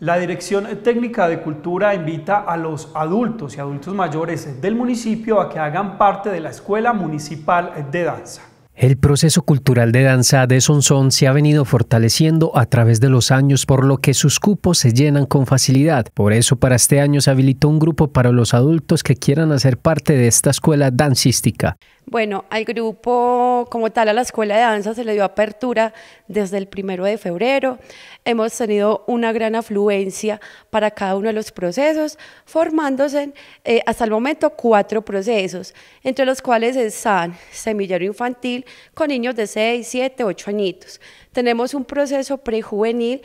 La Dirección Técnica de Cultura invita a los adultos y adultos mayores del municipio a que hagan parte de la Escuela Municipal de Danza. El proceso cultural de danza de Sonson se ha venido fortaleciendo a través de los años, por lo que sus cupos se llenan con facilidad. Por eso, para este año se habilitó un grupo para los adultos que quieran hacer parte de esta escuela dancística. Bueno, al grupo como tal, a la escuela de danza, se le dio apertura desde el primero de febrero. Hemos tenido una gran afluencia para cada uno de los procesos, formándose eh, hasta el momento cuatro procesos, entre los cuales están semillero infantil, con niños de 6, 7, 8 añitos. Tenemos un proceso prejuvenil,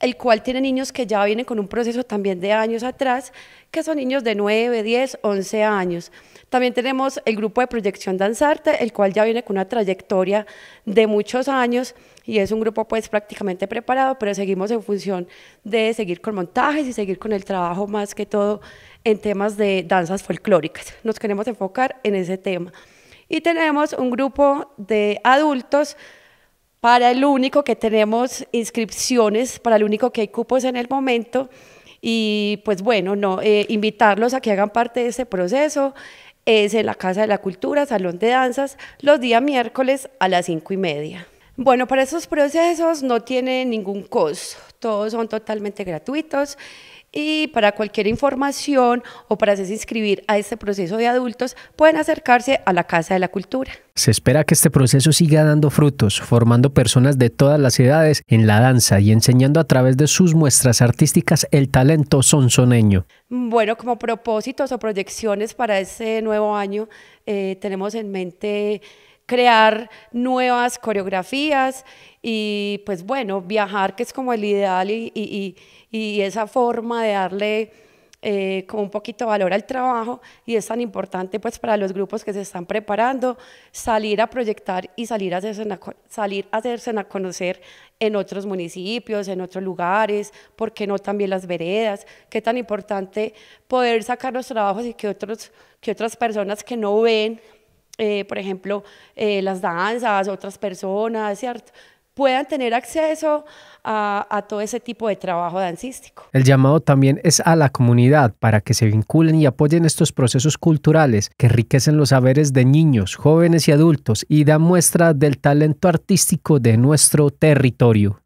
el cual tiene niños que ya vienen con un proceso también de años atrás, que son niños de 9, 10, 11 años. También tenemos el grupo de proyección Danzarte, el cual ya viene con una trayectoria de muchos años y es un grupo pues prácticamente preparado, pero seguimos en función de seguir con montajes y seguir con el trabajo más que todo en temas de danzas folclóricas. Nos queremos enfocar en ese tema y tenemos un grupo de adultos para el único que tenemos inscripciones, para el único que hay cupos en el momento. Y pues bueno, no, eh, invitarlos a que hagan parte de ese proceso. Es en la Casa de la Cultura, Salón de Danzas, los días miércoles a las cinco y media. Bueno, para esos procesos no tienen ningún costo, todos son totalmente gratuitos. Y para cualquier información o para hacerse inscribir a este proceso de adultos, pueden acercarse a la Casa de la Cultura. Se espera que este proceso siga dando frutos, formando personas de todas las edades en la danza y enseñando a través de sus muestras artísticas el talento sonsoneño. Bueno, como propósitos o proyecciones para este nuevo año, eh, tenemos en mente crear nuevas coreografías y pues bueno, viajar que es como el ideal y, esa forma de darle eh, como un poquito valor al trabajo y es tan importante pues para los grupos que se están preparando salir a proyectar y salir a hacerse, salir a, hacerse a conocer en otros municipios, en otros lugares, ¿por qué no también las veredas? Qué tan importante poder sacar los trabajos y que, otros, que otras personas que no ven eh, por ejemplo, eh, las danzas, otras personas, ¿cierto? puedan tener acceso a, a, todo ese tipo de trabajo dancístico. El llamado también es a la comunidad para que se vinculen y apoyen estos procesos culturales que enriquecen los saberes de niños, jóvenes y adultos y dan muestra del talento artístico de nuestro territorio.